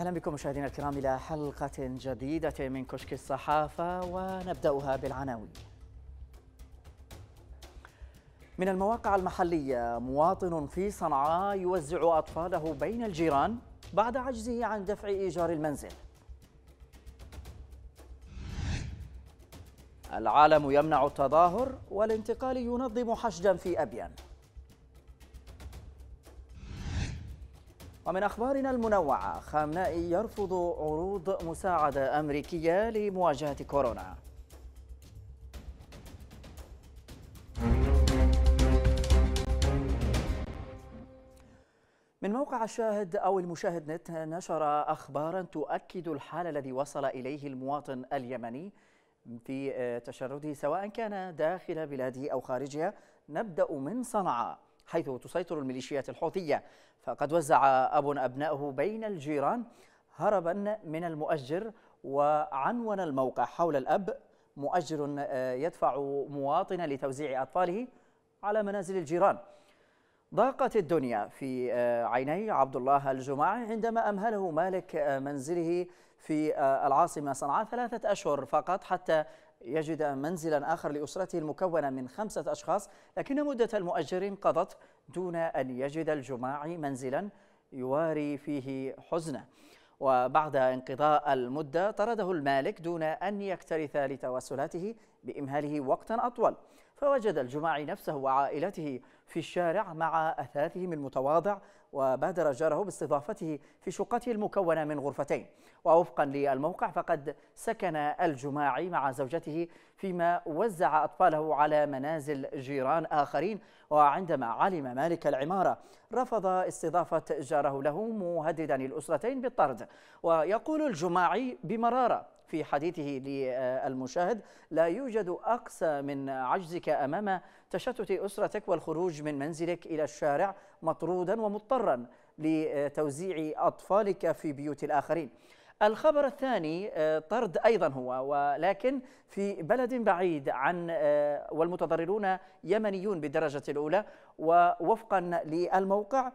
اهلا بكم مشاهدينا الكرام الى حلقه جديده من كشك الصحافه ونبداها بالعناوين. من المواقع المحليه مواطن في صنعاء يوزع اطفاله بين الجيران بعد عجزه عن دفع ايجار المنزل. العالم يمنع التظاهر والانتقال ينظم حشدا في ابين. ومن أخبارنا المنوعة خامنائي يرفض عروض مساعدة أمريكية لمواجهة كورونا من موقع الشاهد أو المشاهد نت نشر أخبارا تؤكد الحال الذي وصل إليه المواطن اليمني في آه، تشرده سواء كان داخل بلاده أو خارجها نبدأ من صنعاء حيث تسيطر الميليشيات الحوثية فقد وزع أب أبنائه بين الجيران هربا من المؤجر وعنون الموقع حول الأب مؤجر آه، يدفع مواطنا لتوزيع أطفاله على منازل الجيران ضاقت الدنيا في آه، عيني عبد الله الجمعة عندما أمهله مالك آه، منزله في العاصمة صنعاء ثلاثة أشهر فقط حتى يجد منزلا آخر لأسرته المكونة من خمسة أشخاص لكن مدة المؤجر انقضت دون أن يجد الجماعي منزلا يواري فيه حزنه وبعد انقضاء المدة طرده المالك دون أن يكترث لتوسلاته بإمهاله وقتا أطول فوجد الجماعي نفسه وعائلته في الشارع مع أثاثهم المتواضع وبادر جاره باستضافته في شقته المكونة من غرفتين ووفقا للموقع فقد سكن الجماعي مع زوجته فيما وزع أطفاله على منازل جيران آخرين وعندما علم مالك العمارة رفض استضافة جاره له مهددا الأسرتين بالطرد ويقول الجماعي بمرارة في حديثه للمشاهد لا يوجد أقسى من عجزك أمام تشتت أسرتك والخروج من منزلك إلى الشارع مطرودا ومضطرا لتوزيع أطفالك في بيوت الآخرين الخبر الثاني آه، طرد ايضا هو ولكن في بلد بعيد عن آه، والمتضررون يمنيون بالدرجه الاولى ووفقا للموقع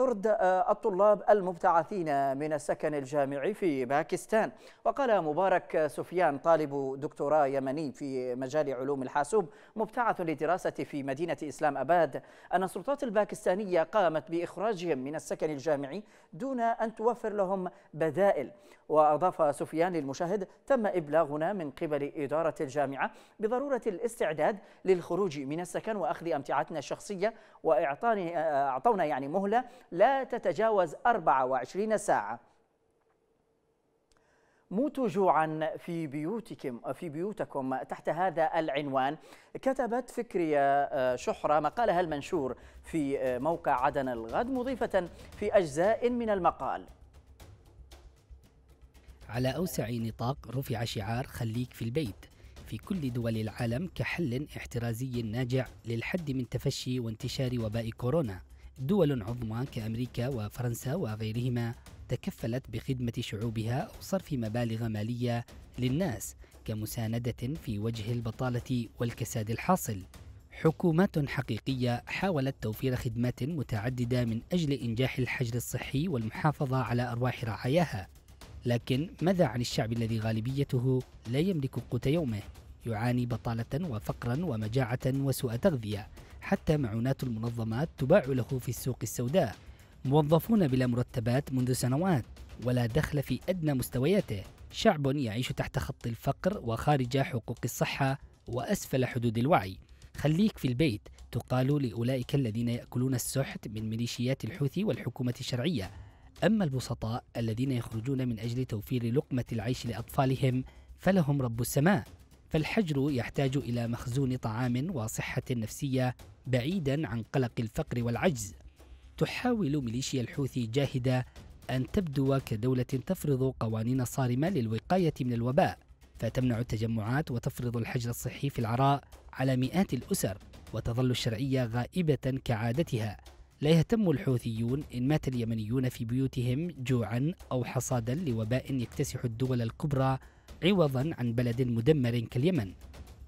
طرد آه، الطلاب المبتعثين من السكن الجامعي في باكستان وقال مبارك آه، سفيان طالب دكتوراه يمني في مجال علوم الحاسوب مبتعث للدراسة في مدينة إسلام أباد أن السلطات الباكستانية قامت بإخراجهم من السكن الجامعي دون أن توفر لهم بدائل وأضاف سفيان للمشاهد تم إبلاغنا من قبل إدارة الجامعة بضرورة الاستعداد للخروج من السكن وأخذ أمتعتنا الشخصية وأعطونا يعني مهلة لا تتجاوز 24 ساعة موتوا جوعا في بيوتكم في بيوتكم تحت هذا العنوان كتبت فكرية آه، شحرة مقالها المنشور في آه، موقع عدن الغد مضيفة في أجزاء من المقال على أوسع نطاق رفع شعار خليك في البيت في كل دول العالم كحل احترازي ناجع للحد من تفشي وانتشار وباء كورونا دول عظمى كأمريكا وفرنسا وغيرهما تكفلت بخدمة شعوبها أو صرف مبالغ مالية للناس كمساندة في وجه البطالة والكساد الحاصل حكومات حقيقية حاولت توفير خدمات متعددة من أجل إنجاح الحجر الصحي والمحافظة على أرواح رعاياها لكن ماذا عن الشعب الذي غالبيته لا يملك قوت يومه يعاني بطالة وفقرا ومجاعة وسوء تغذية حتى معونات المنظمات تباع له في السوق السوداء موظفون بلا مرتبات منذ سنوات ولا دخل في أدنى مستوياته شعب يعيش تحت خط الفقر وخارج حقوق الصحة وأسفل حدود الوعي خليك في البيت تقال لأولئك الذين يأكلون السحت من ميليشيات الحوثي والحكومة الشرعية أما البسطاء الذين يخرجون من أجل توفير لقمة العيش لأطفالهم فلهم رب السماء فالحجر يحتاج إلى مخزون طعام وصحة نفسية بعيدا عن قلق الفقر والعجز تحاول ميليشيا الحوثي جاهدة أن تبدو كدولة تفرض قوانين صارمة للوقاية من الوباء فتمنع التجمعات وتفرض الحجر الصحي في العراء على مئات الأسر وتظل الشرعية غائبة كعادتها لا يهتم الحوثيون إن مات اليمنيون في بيوتهم جوعا أو حصادا لوباء يكتسح الدول الكبرى عوضا عن بلد مدمر كاليمن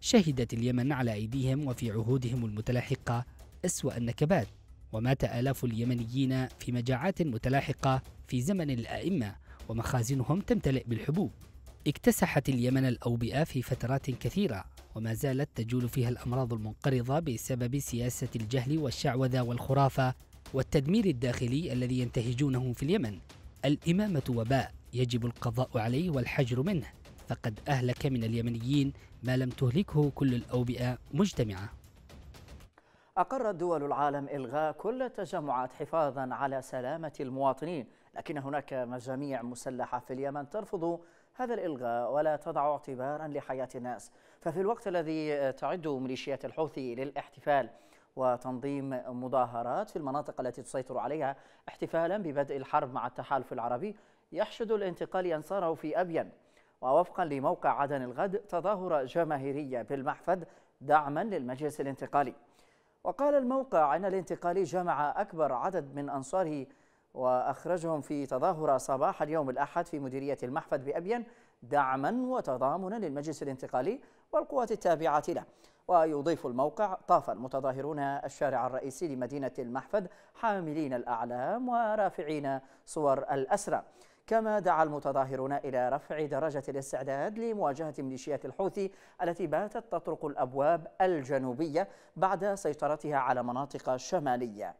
شهدت اليمن على أيديهم وفي عهودهم المتلاحقة أسوأ النكبات ومات آلاف اليمنيين في مجاعات متلاحقة في زمن الأئمة ومخازنهم تمتلئ بالحبوب اكتسحت اليمن الأوبئة في فترات كثيرة وما زالت تجول فيها الأمراض المنقرضة بسبب سياسة الجهل والشعوذة والخرافة والتدمير الداخلي الذي ينتهجونه في اليمن الإمامة وباء يجب القضاء عليه والحجر منه فقد أهلك من اليمنيين ما لم تهلكه كل الأوبئة مجتمعة أقرت دول العالم إلغاء كل التجمعات حفاظا على سلامة المواطنين لكن هناك مجاميع مسلحة في اليمن ترفض هذا الإلغاء ولا تضع اعتبارا لحياة الناس ففي الوقت الذي تعد ميليشيات الحوثي للاحتفال وتنظيم مظاهرات في المناطق التي تسيطر عليها احتفالا ببدء الحرب مع التحالف العربي يحشد الانتقال أنصاره في أبين ووفقا لموقع عدن الغد تظاهر جماهيرية بالمحفد دعما للمجلس الانتقالي وقال الموقع أن الانتقالي جمع أكبر عدد من أنصاره وأخرجهم في تظاهرة صباح اليوم الأحد في مديرية المحفظ بأبين دعما وتضامنا للمجلس الانتقالي والقوات التابعة له ويضيف الموقع طاف المتظاهرون الشارع الرئيسي لمدينة المحفظ حاملين الأعلام ورافعين صور الأسرى كما دعا المتظاهرون إلى رفع درجة الاستعداد لمواجهة ميليشيات الحوثي التي باتت تطرق الأبواب الجنوبية بعد سيطرتها على مناطق شمالية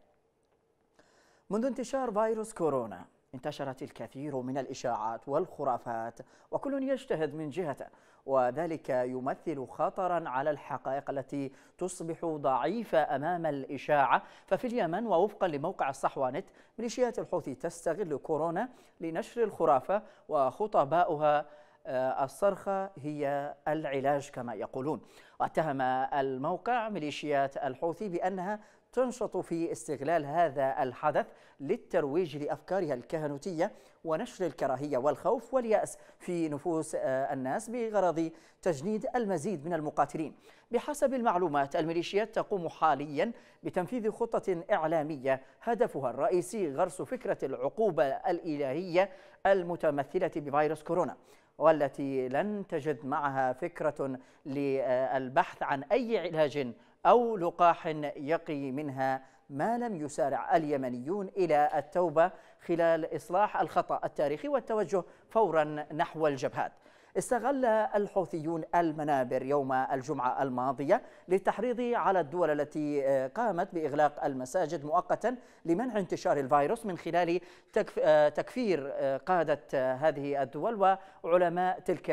منذ انتشار فيروس كورونا انتشرت الكثير من الإشاعات والخرافات وكل يجتهد من جهته وذلك يمثل خطرا على الحقائق التي تصبح ضعيفة أمام الإشاعة ففي اليمن ووفقا لموقع الصحوانت ميليشيات الحوثي تستغل كورونا لنشر الخرافة وخطباؤها آه، الصرخة هي العلاج كما يقولون واتهم الموقع ميليشيات الحوثي بأنها تنشط في استغلال هذا الحدث للترويج لأفكارها الكهنوتية ونشر الكراهية والخوف واليأس في نفوس آه، الناس بغرض تجنيد المزيد من المقاتلين بحسب المعلومات الميليشيات تقوم حاليا بتنفيذ خطة إعلامية هدفها الرئيسي غرس فكرة العقوبة الإلهية المتمثلة بفيروس كورونا والتي لن تجد معها فكرة للبحث عن أي علاج أو لقاح يقي منها ما لم يسارع اليمنيون إلى التوبة خلال إصلاح الخطأ التاريخي والتوجه فورا نحو الجبهات استغل الحوثيون المنابر يوم الجمعة الماضية للتحريض على الدول التي آه، قامت بإغلاق المساجد مؤقتا لمنع انتشار الفيروس من خلال آه، تكفير آه، قادة هذه الدول وعلماء تلك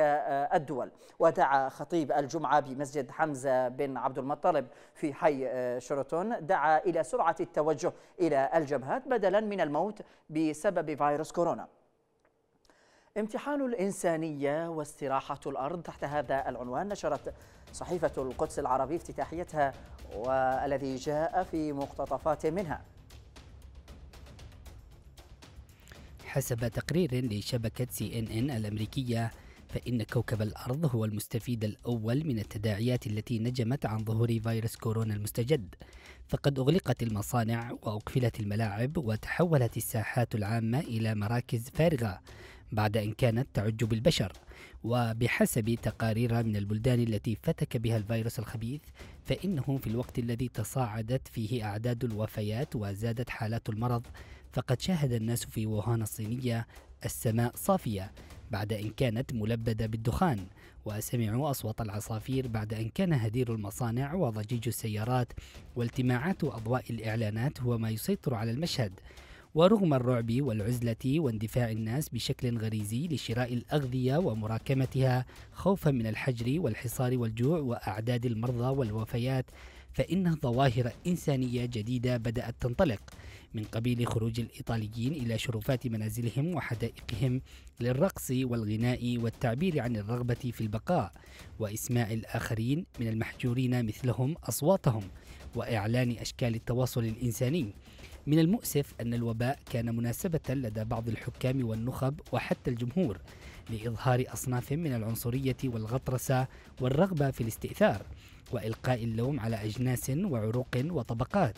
الدول ودعا خطيب الجمعة بمسجد حمزة بن عبد المطلب في حي شرطون دعا إلى سرعة التوجه إلى الجبهات بدلا من الموت بسبب فيروس كورونا امتحان الإنسانية واستراحة الأرض تحت هذا العنوان نشرت صحيفة القدس العربي افتتاحيتها والذي جاء في مقتطفات منها حسب تقرير لشبكة سي إن إن الأمريكية فإن كوكب الأرض هو المستفيد الأول من التداعيات التي نجمت عن ظهور فيروس كورونا المستجد، فقد أغلقت المصانع وأقفلت الملاعب وتحولت الساحات العامة إلى مراكز فارغة، بعد أن كانت تعج بالبشر وبحسب تقارير من البلدان التي فتك بها الفيروس الخبيث فإنه في الوقت الذي تصاعدت فيه أعداد الوفيات وزادت حالات المرض فقد شاهد الناس في ووهان الصينية السماء صافية بعد أن كانت ملبدة بالدخان وسمعوا أصوات العصافير بعد أن كان هدير المصانع وضجيج السيارات والتماعات أضواء الإعلانات هو ما يسيطر على المشهد ورغم الرعب والعزلة واندفاع الناس بشكل غريزي لشراء الأغذية ومراكمتها خوفا من الحجر والحصار والجوع وأعداد المرضى والوفيات فإن ظواهر إنسانية جديدة بدأت تنطلق من قبيل خروج الإيطاليين إلى شرفات منازلهم وحدائقهم للرقص والغناء والتعبير عن الرغبة في البقاء وإسماع الآخرين من المحجورين مثلهم أصواتهم وإعلان أشكال التواصل الإنساني من المؤسف أن الوباء كان مناسبة لدى بعض الحكام والنخب وحتى الجمهور لإظهار أصناف من العنصرية والغطرسة والرغبة في الاستئثار وإلقاء اللوم على أجناس وعروق وطبقات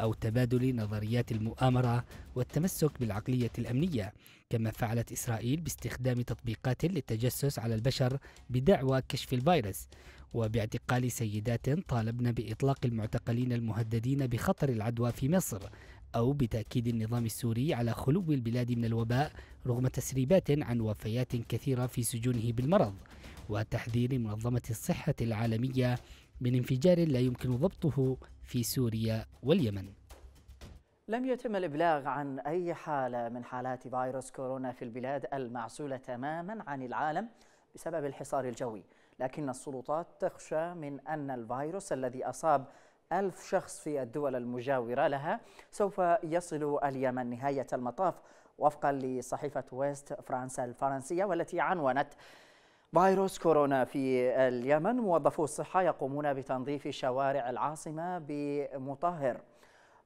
أو تبادل نظريات المؤامرة والتمسك بالعقلية الأمنية كما فعلت إسرائيل باستخدام تطبيقات للتجسس على البشر بدعوى كشف الفيروس وباعتقال سيدات طالبن بإطلاق المعتقلين المهددين بخطر العدوى في مصر أو بتأكيد النظام السوري على خلو البلاد من الوباء رغم تسريبات عن وفيات كثيرة في سجونه بالمرض وتحذير منظمة الصحة العالمية من انفجار لا يمكن ضبطه في سوريا واليمن لم يتم الإبلاغ عن أي حالة من حالات فيروس كورونا في البلاد المعزولة تماما عن العالم بسبب الحصار الجوي لكن السلطات تخشى من أن الفيروس الذي أصاب ألف شخص في الدول المجاورة لها سوف يصل اليمن نهاية المطاف وفقا لصحيفة ويست فرنسا الفرنسية والتي عنونت فيروس كورونا في اليمن موظفو الصحة يقومون بتنظيف شوارع العاصمة بمطهر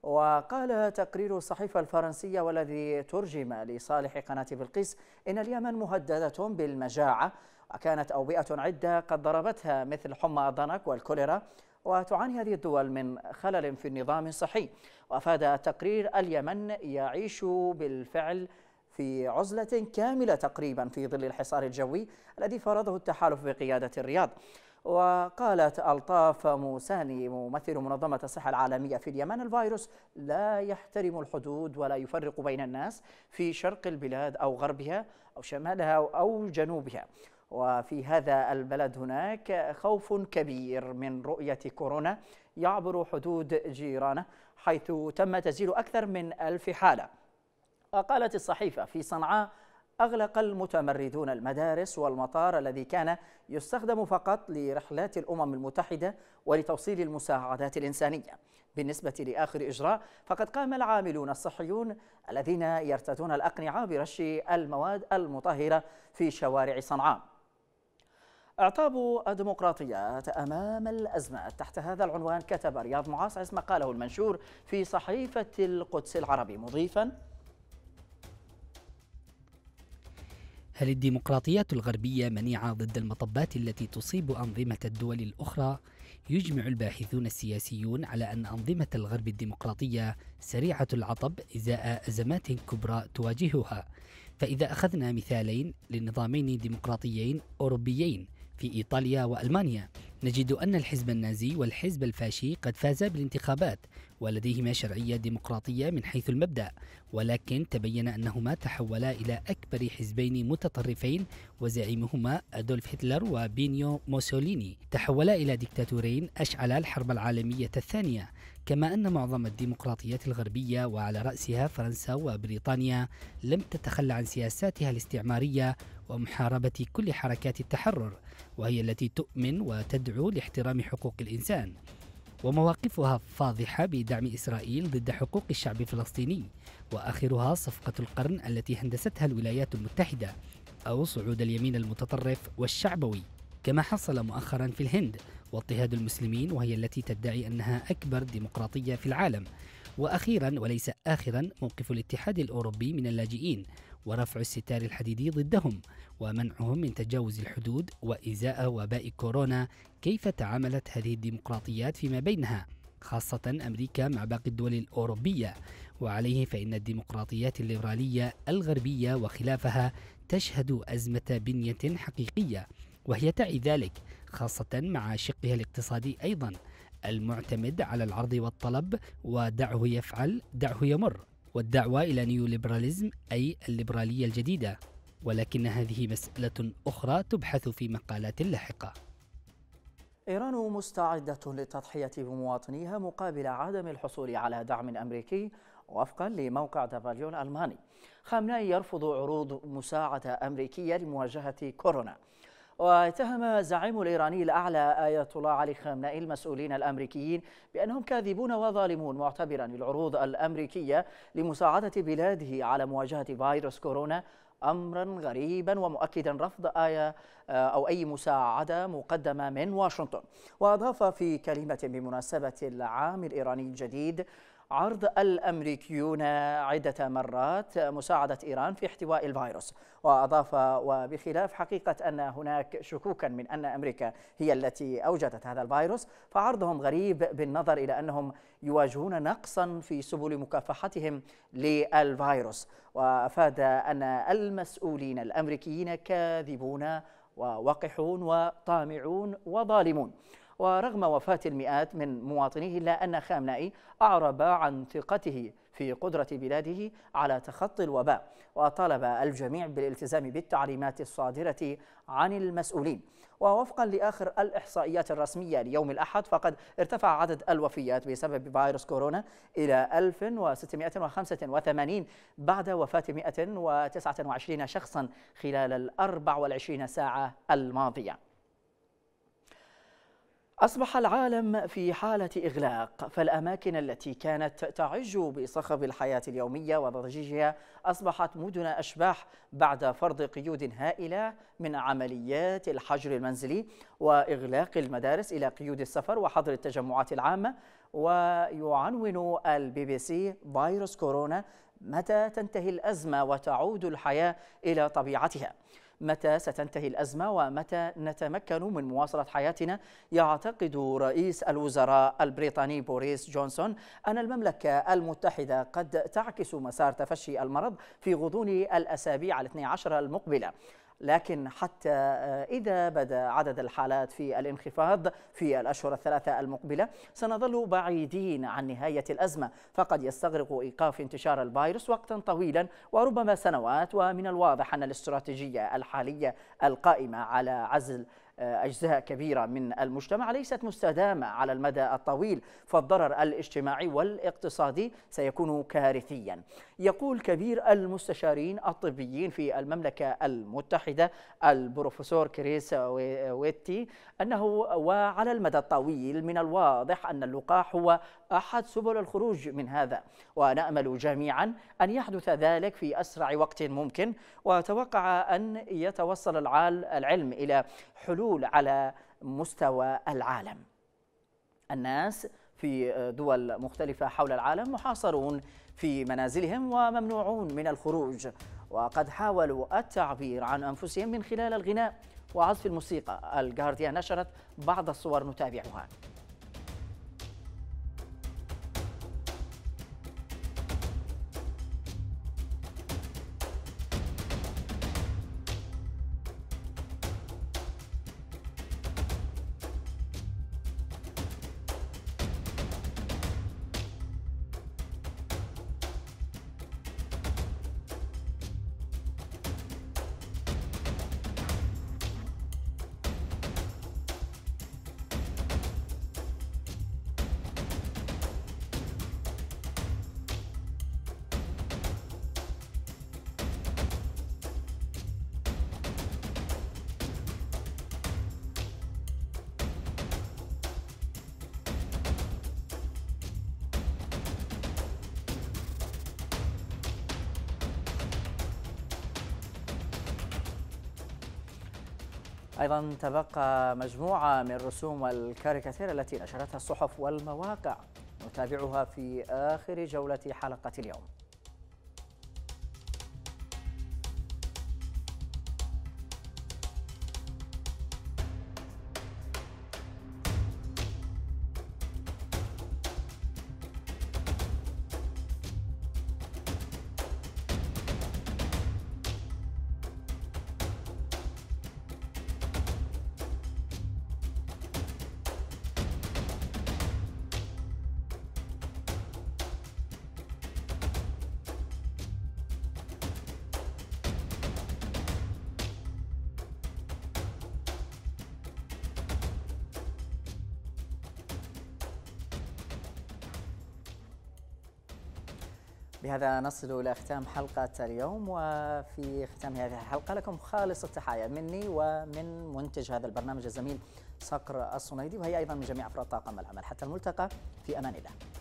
وقال تقرير الصحيفة الفرنسية والذي ترجم لصالح قناة بلقيس إن اليمن مهددة بالمجاعة وكانت أوبئة عدة قد ضربتها مثل حمى الضنك والكوليرا وتعاني هذه الدول من خلل في النظام الصحي وأفاد تقرير اليمن يعيش بالفعل في عزلة كاملة تقريبا في ظل الحصار الجوي الذي فرضه التحالف بقيادة الرياض وقالت ألطاف موساني ممثل منظمة الصحة العالمية في اليمن الفيروس لا يحترم الحدود ولا يفرق بين الناس في شرق البلاد أو غربها أو شمالها أو جنوبها وفي هذا البلد هناك خوف كبير من رؤية كورونا يعبر حدود جيرانه حيث تم تسجيل أكثر من ألف حالة وقالت الصحيفة في صنعاء أغلق المتمردون المدارس والمطار الذي كان يستخدم فقط لرحلات الأمم المتحدة ولتوصيل المساعدات الإنسانية بالنسبة لآخر إجراء فقد قام العاملون الصحيون الذين يرتدون الأقنعة برش المواد المطهرة في شوارع صنعاء أعطاب الديمقراطيات أمام الأزمات تحت هذا العنوان كتب رياض معاص عز مقاله المنشور في صحيفة القدس العربي مضيفا هل الديمقراطيات الغربية منيعة ضد المطبات التي تصيب أنظمة الدول الأخرى؟ يجمع الباحثون السياسيون على أن أنظمة الغرب الديمقراطية سريعة العطب إزاء أزمات كبرى تواجهها فإذا أخذنا مثالين لنظامين ديمقراطيين أوروبيين في إيطاليا وألمانيا نجد أن الحزب النازي والحزب الفاشي قد فازا بالانتخابات ولديهما شرعية ديمقراطية من حيث المبدأ ولكن تبين أنهما تحولا إلى أكبر حزبين متطرفين وزعيمهما أدولف هتلر وبينيو موسوليني تحولا إلى ديكتاتورين أشعلا الحرب العالمية الثانية كما أن معظم الديمقراطيات الغربية وعلى رأسها فرنسا وبريطانيا لم تتخلى عن سياساتها الاستعمارية ومحاربة كل حركات التحرر وهي التي تؤمن وتدعو لاحترام حقوق الإنسان ومواقفها فاضحة بدعم إسرائيل ضد حقوق الشعب الفلسطيني وآخرها صفقة القرن التي هندستها الولايات المتحدة أو صعود اليمين المتطرف والشعبوي كما حصل مؤخرا في الهند واضطهاد المسلمين وهي التي تدعي أنها أكبر ديمقراطية في العالم وأخيرا وليس آخرا موقف الاتحاد الأوروبي من اللاجئين ورفع الستار الحديدي ضدهم ومنعهم من تجاوز الحدود وإزاء وباء كورونا كيف تعاملت هذه الديمقراطيات فيما بينها خاصة أمريكا مع باقي الدول الأوروبية وعليه فإن الديمقراطيات الليبرالية الغربية وخلافها تشهد أزمة بنية حقيقية وهي تعي ذلك خاصة مع شقها الاقتصادي أيضا المعتمد على العرض والطلب ودعه يفعل دعه يمر والدعوة إلى نيوليبراليزم أي الليبرالية الجديدة ولكن هذه مسألة أخرى تبحث في مقالات لاحقة إيران مستعدة للتضحية بمواطنيها مقابل عدم الحصول على دعم أمريكي وفقا لموقع دافاليون الألماني خامنئي يرفض عروض مساعدة أمريكية لمواجهة كورونا واتهم زعيم الإيراني الأعلى آية الله علي خامنئي المسؤولين الأمريكيين بأنهم كاذبون وظالمون معتبرا العروض الأمريكية لمساعدة بلاده على مواجهة فيروس كورونا امرا غريبا ومؤكدا رفض ايه آه، او اي مساعده مقدمه من واشنطن واضاف في كلمه بمناسبه العام الايراني الجديد عرض الأمريكيون عدة مرات مساعدة إيران في احتواء الفيروس وأضاف وبخلاف حقيقة أن هناك شكوكا من أن أمريكا هي التي أوجدت هذا الفيروس فعرضهم غريب بالنظر إلى أنهم يواجهون نقصا في سبل مكافحتهم للفيروس وأفاد أن المسؤولين الأمريكيين كاذبون ووقحون وطامعون وظالمون ورغم وفاة المئات من مواطنيه إلا أن خامنائي أعرب عن ثقته في قدرة بلاده على تخطي الوباء وطالب الجميع بالالتزام بالتعليمات الصادرة عن المسؤولين ووفقا لآخر الإحصائيات الرسمية ليوم الأحد فقد ارتفع عدد الوفيات بسبب فيروس كورونا إلى 1685 بعد وفاة 129 شخصا خلال ال 24 ساعة الماضية أصبح العالم في حالة إغلاق فالأماكن التي كانت تعج بصخب الحياة اليومية وضجيجها أصبحت مدن أشباح بعد فرض قيود هائلة من عمليات الحجر المنزلي وإغلاق المدارس إلى قيود السفر وحظر التجمعات العامة ويعنون البي بي سي فيروس كورونا متى تنتهي الأزمة وتعود الحياة إلى طبيعتها متى ستنتهي الأزمة ومتى نتمكن من مواصلة حياتنا يعتقد رئيس الوزراء البريطاني بوريس جونسون أن المملكة المتحدة قد تعكس مسار تفشي المرض في غضون الأسابيع الاثني عشر المقبلة لكن حتى آه، إذا بدا عدد الحالات في الانخفاض في الأشهر الثلاثة المقبلة سنظل بعيدين عن نهاية الأزمة فقد يستغرق إيقاف انتشار الفيروس وقتا طويلا وربما سنوات ومن الواضح أن الاستراتيجية الحالية القائمة على عزل آه، أجزاء كبيرة من المجتمع ليست مستدامة على المدى الطويل فالضرر الاجتماعي والاقتصادي سيكون كارثيا يقول كبير المستشارين الطبيين في المملكة المتحدة البروفيسور كريس ويتي أنه وعلى المدى الطويل من الواضح أن اللقاح هو أحد سبل الخروج من هذا ونأمل جميعا أن يحدث ذلك في أسرع وقت ممكن وأتوقع أن يتوصل العلم إلى حلول على مستوى العالم الناس في دول مختلفة حول العالم محاصرون في منازلهم وممنوعون من الخروج وقد حاولوا التعبير عن أنفسهم من خلال الغناء وعزف الموسيقى الجارديا نشرت بعض الصور نتابعها أيضا تبقى مجموعة من الرسوم والكاريكاتير التي نشرتها الصحف والمواقع نتابعها في آخر جولة حلقة اليوم بهذا نصل إلى ختام حلقة اليوم وفي ختام هذه الحلقة لكم خالص التحايا مني ومن منتج هذا البرنامج الزميل صقر الصنيدي وهي أيضا من جميع أفراد طاقم العمل حتى الملتقى في أمان الله